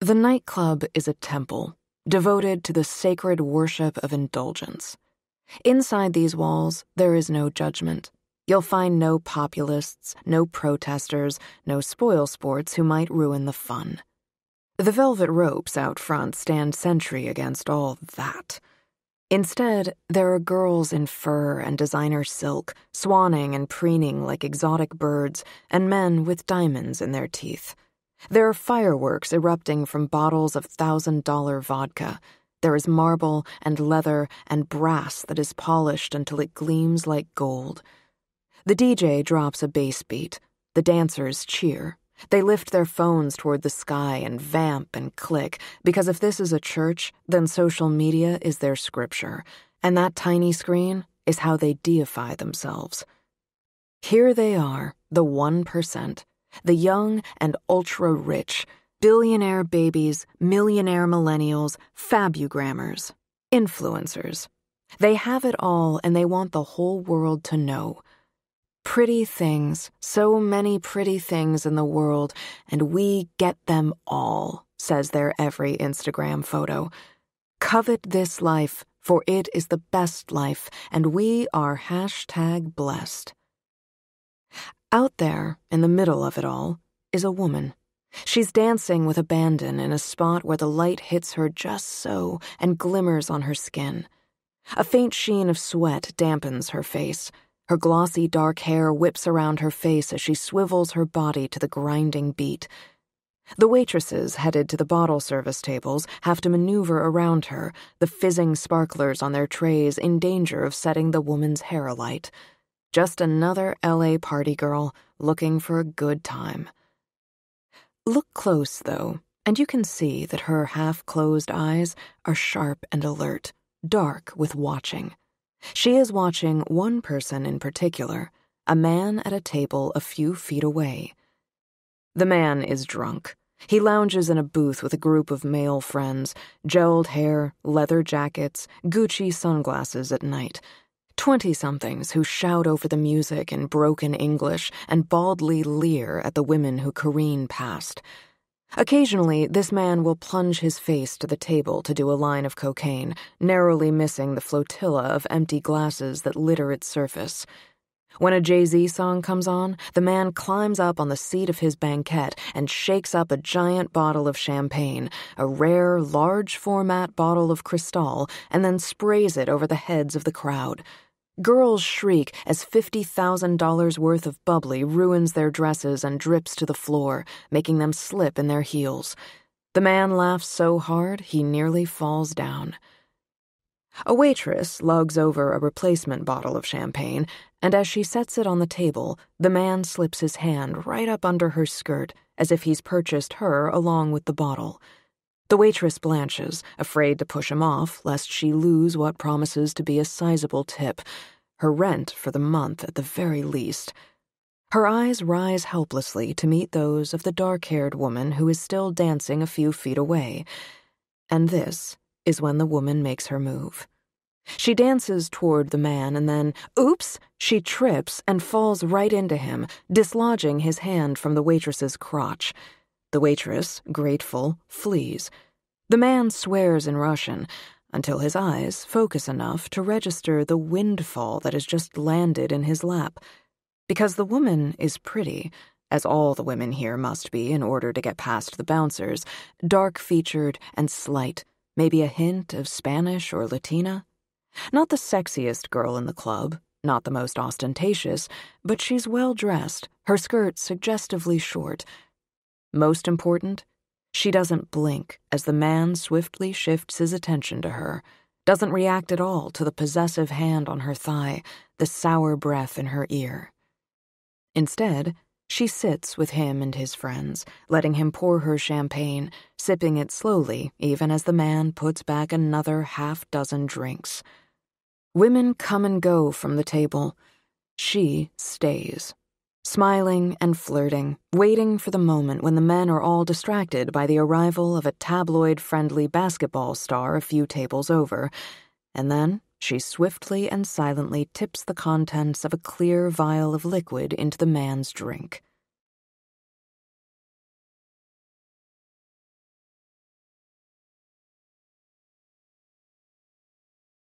The nightclub is a temple devoted to the sacred worship of indulgence. Inside these walls, there is no judgment. You'll find no populists, no protesters, no spoil sports who might ruin the fun. The velvet ropes out front stand sentry against all that. Instead, there are girls in fur and designer silk, swanning and preening like exotic birds, and men with diamonds in their teeth. There are fireworks erupting from bottles of thousand dollar vodka. There is marble and leather and brass that is polished until it gleams like gold. The DJ drops a bass beat. The dancers cheer. They lift their phones toward the sky and vamp and click, because if this is a church, then social media is their scripture, and that tiny screen is how they deify themselves. Here they are, the 1%, the young and ultra rich, billionaire babies, millionaire millennials, fabugrammers, influencers. They have it all and they want the whole world to know. Pretty things, so many pretty things in the world, and we get them all, says their every Instagram photo. Covet this life, for it is the best life, and we are hashtag blessed. Out there, in the middle of it all, is a woman. She's dancing with abandon in a spot where the light hits her just so and glimmers on her skin. A faint sheen of sweat dampens her face. Her glossy dark hair whips around her face as she swivels her body to the grinding beat. The waitresses headed to the bottle service tables have to maneuver around her, the fizzing sparklers on their trays in danger of setting the woman's hair alight. Just another LA party girl looking for a good time. Look close, though, and you can see that her half closed eyes are sharp and alert, dark with watching. She is watching one person in particular, a man at a table a few feet away. The man is drunk. He lounges in a booth with a group of male friends, gelled hair, leather jackets, Gucci sunglasses at night, Twenty somethings who shout over the music in broken English and baldly leer at the women who careen past. Occasionally, this man will plunge his face to the table to do a line of cocaine, narrowly missing the flotilla of empty glasses that litter its surface. When a Jay Z song comes on, the man climbs up on the seat of his banquette and shakes up a giant bottle of champagne, a rare, large format bottle of Cristal, and then sprays it over the heads of the crowd. Girls shriek as $50,000 worth of bubbly ruins their dresses and drips to the floor, making them slip in their heels. The man laughs so hard he nearly falls down. A waitress lugs over a replacement bottle of champagne, and as she sets it on the table, the man slips his hand right up under her skirt as if he's purchased her along with the bottle. The waitress blanches, afraid to push him off lest she lose what promises to be a sizable tip, her rent for the month at the very least. Her eyes rise helplessly to meet those of the dark haired woman who is still dancing a few feet away. And this is when the woman makes her move. She dances toward the man and then, oops, she trips and falls right into him, dislodging his hand from the waitress's crotch. The waitress, grateful, flees. The man swears in Russian until his eyes focus enough to register the windfall that has just landed in his lap. Because the woman is pretty, as all the women here must be in order to get past the bouncers, dark featured and slight, maybe a hint of Spanish or Latina. Not the sexiest girl in the club, not the most ostentatious, but she's well dressed, her skirt suggestively short, most important, she doesn't blink as the man swiftly shifts his attention to her, doesn't react at all to the possessive hand on her thigh, the sour breath in her ear. Instead, she sits with him and his friends, letting him pour her champagne, sipping it slowly even as the man puts back another half dozen drinks. Women come and go from the table. She stays smiling and flirting, waiting for the moment when the men are all distracted by the arrival of a tabloid friendly basketball star a few tables over. And then she swiftly and silently tips the contents of a clear vial of liquid into the man's drink.